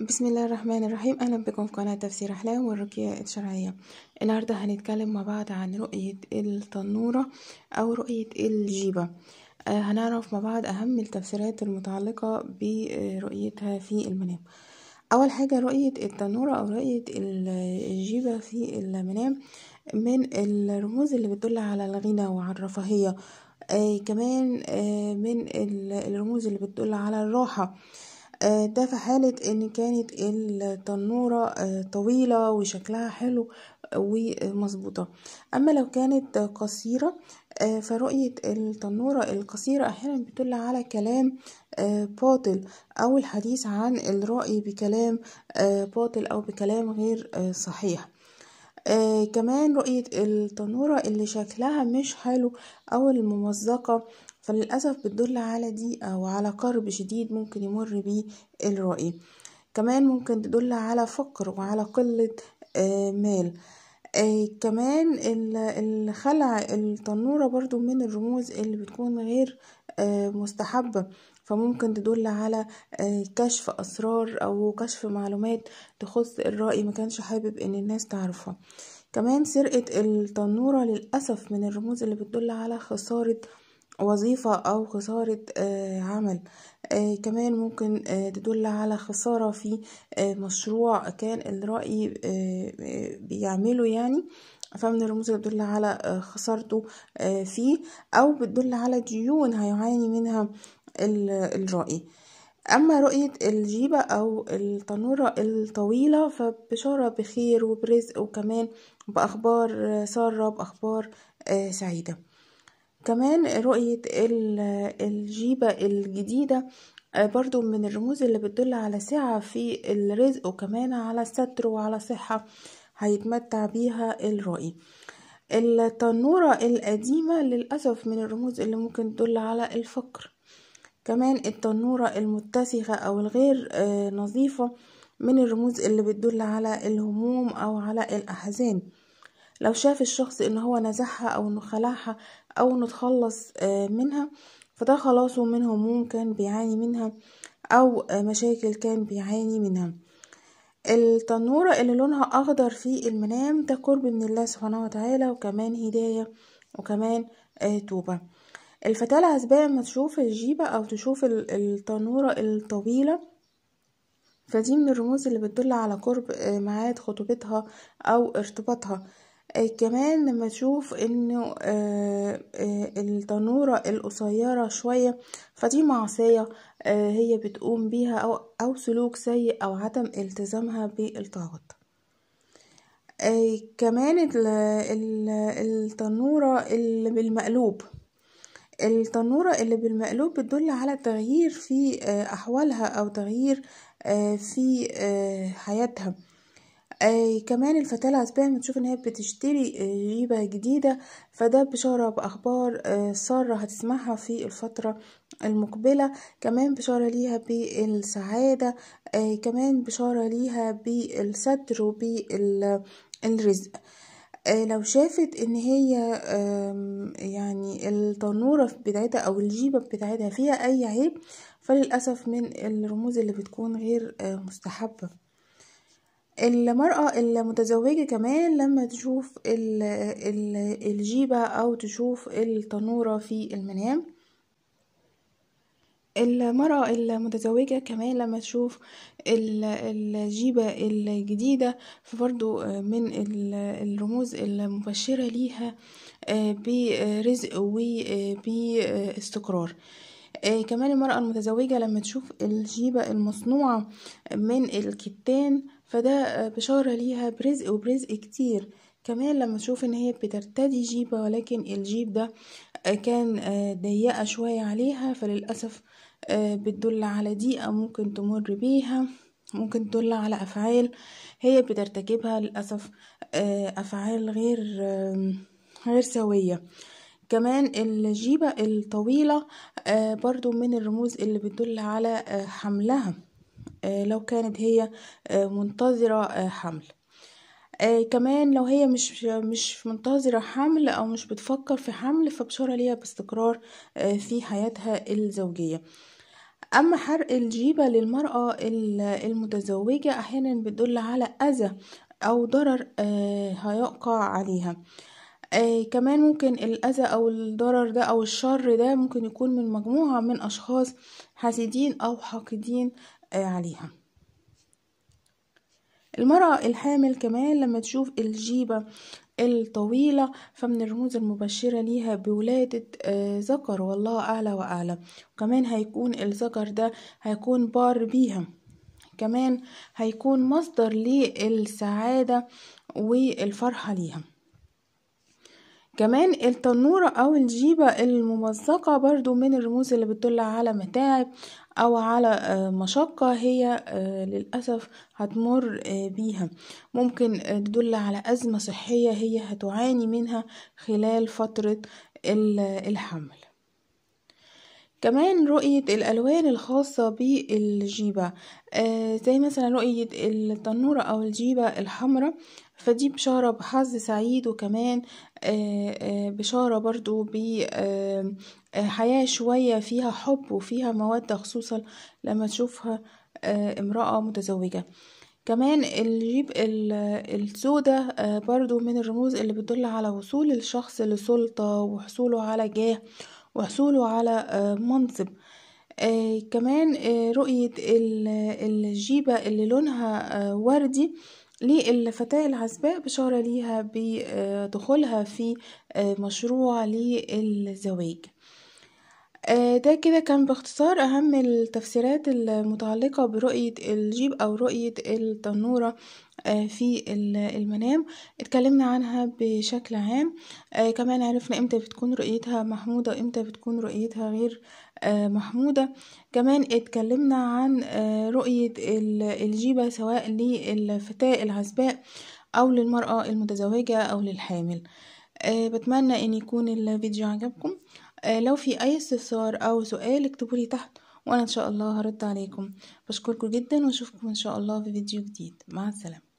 بسم الله الرحمن الرحيم أهلا بكم في قناة تفسير أحلام والرقية الشرعية النهاردة هنتكلم مع بعض عن رؤية التنورة أو رؤية الجيبة آه، هنعرف مع بعض أهم التفسيرات المتعلقة برؤيتها في المنام أول حاجة رؤية التنورة أو رؤية الجيبة في المنام من الرموز اللي بتدل على الغنى وعلى الرفاهية آه كمان آه من الرموز اللي بتدل على الراحة آه آه، ده في حالة ان كانت التنورة آه، طويلة وشكلها حلو ومظبوطة اما لو كانت قصيرة آه، فرؤية التنورة القصيرة احيانا بتدل على كلام باطل او الحديث عن الرأي بكلام باطل او بكلام غير صحيح آه كمان رؤية التنورة اللي شكلها مش حلو أو الممزقة فللأسف بتدل على ضيقة على قرب شديد ممكن يمر بيه الرأي كمان ممكن تدل على فقر وعلى قلة آه، مال آه، كمان الخلع التنورة برضو من الرموز اللي بتكون غير آه، مستحبة فممكن تدل على كشف أسرار أو كشف معلومات تخص الرأي ما كانش حابب إن الناس تعرفها كمان سرقة التنورة للأسف من الرموز اللي بتدل على خسارة وظيفة أو خسارة آه، عمل آه، كمان ممكن آه، تدل على خسارة في مشروع كان الرأي بيعمله يعني فمن الرموز اللي بتدل على خسارته فيه أو بتدل على ديون هيعاني منها الرأي أما رؤية الجيبة أو التنورة الطويلة فبشارة بخير وبرزق وكمان بأخبار سارة بأخبار سعيدة كمان رؤية الجيبة الجديدة آه، برضو من الرموز اللي بتدل على سعة في الرزق وكمان على ستر وعلى صحة هيتمتع بيها الرائي التنورة القديمة للأسف من الرموز اللي ممكن تدل على الفقر كمان التنورة المتسخة أو الغير آه، نظيفة من الرموز اللي بتدل على الهموم أو على الأحزان لو شاف الشخص ان هو نزحها او انه خلعها او انه اتخلص آه، منها فده خلاصه من هموم كان بيعاني منها او آه، مشاكل كان بيعاني منها التنورة اللي لونها أخضر في المنام ده قرب من الله سبحانه وتعالى وكمان هداية وكمان آه، توبة الفتاة العزباء ما تشوف الجيبة أو تشوف التنورة الطويلة فدي من الرموز اللي بتدل على قرب ميعاد خطوبتها أو ارتباطها آه، كمان لما تشوف انه آه، آه، التنورة القصيرة شوية فدي معصية هي بتقوم بيها او, أو سلوك سيء او عدم التزامها بالطاعات كمان التنورة اللي بالمقلوب التنورة اللي بالمقلوب بتدل على تغيير في أحوالها أو تغيير في حياتها آه كمان الفتاة العزبان بتشوف ان هي بتشتري آه جيبة جديدة فده بشارة بأخبار آه سارة هتسمعها في الفترة المقبلة كمان بشارة ليها بالسعادة آه كمان بشارة ليها بالستر وبالرزق آه، لو شافت ان هي يعني التنورة بتاعتها او الجيبة بتاعتها فيها اي عيب فللأسف من الرموز اللي بتكون غير آه، مستحبة المرأة المتزوجة كمان لما تشوف الجيبة أو تشوف التنورة في المنام المرأة المتزوجة كمان لما تشوف الجيبة الجديدة فبرضو من الرموز المبشرة ليها آه، برزق وباستقرار آه، آه، كمان المرأة المتزوجة لما تشوف الجيبة المصنوعة من الكتان فده آه، بشارة ليها برزق وبرزق كتير كمان لما تشوف ان هي بترتدي جيبة ولكن الجيب ده آه، كان آه، ضيقة شوية عليها فللأسف بتدل على ضيقة ممكن تمر بيها ممكن تدل على أفعال هي بترتكبها للأسف أفعال غير غير سوية كمان الجيبة الطويلة برضو من الرموز اللي بتدل على حملها آه، لو كانت هي آه، منتظرة آه، حمل كمان لو هي مش مش منتظرة حمل أو مش بتفكر في حمل فبشارة ليها باستقرار في حياتها الزوجية أما حرق الجيبة للمرأة المتزوجة أحيانا بتدل على أذى أو ضرر هيقع عليها آه كمان ممكن الأذى أو الضرر ده أو الشر ده ممكن يكون من مجموعة من أشخاص حاسدين أو حاقدين آية عليها المرأة الحامل كمان لما تشوف الجيبة الطويلة فمن الرموز المبشرة ليها بولادة ذكر آه، والله أعلى وأعلى وكمان هيكون الذكر ده هيكون بار بيها كمان هيكون مصدر للسعادة والفرحة ليها كمان التنورة او الجيبة الممزقة برضو من الرموز اللي بتدل على متاعب او على آه، مشقة هي آه، للأسف هتمر آه، بيها ممكن تدل على ازمة صحية هي هتعاني منها خلال فترة الحمل كمان رؤية الألوان الخاصة بالجيبة آه زي مثلا رؤية التنورة أو الجيبة الحمراء فدي بشارة بحظ سعيد وكمان آه، آه، بشارة برضو بحياة آه، شوية فيها حب وفيها مودة خصوصا لما تشوفها امرأة متزوجة كمان الجيب السودة برضو من الرموز اللي بتدل على وصول الشخص لسلطة وحصوله على جاه وحصوله على منصب كمان رؤية الجيبة اللي لونها وردي للفتاة العزباء بشارة ليها بدخولها في آه، مشروع للزواج آه، ده كده كان باختصار أهم التفسيرات المتعلقة برؤية الجيب أو رؤية التنورة آه، في المنام اتكلمنا عنها بشكل عام كمان عرفنا امتى بتكون رؤيتها محمودة وامتى بتكون رؤيتها غير آه، محمودة كمان اتكلمنا عن آه، رؤية الجيبة سواء للفتاة العزباء أو للمرأة المتزوجة أو للحامل آه، بتمنى أن يكون الفيديو عجبكم لو في أي استفسار أو سؤال اكتبولي تحت وأنا إن شاء الله هرد عليكم بشكركم جدا وأشوفكم إن شاء الله في فيديو جديد مع السلامة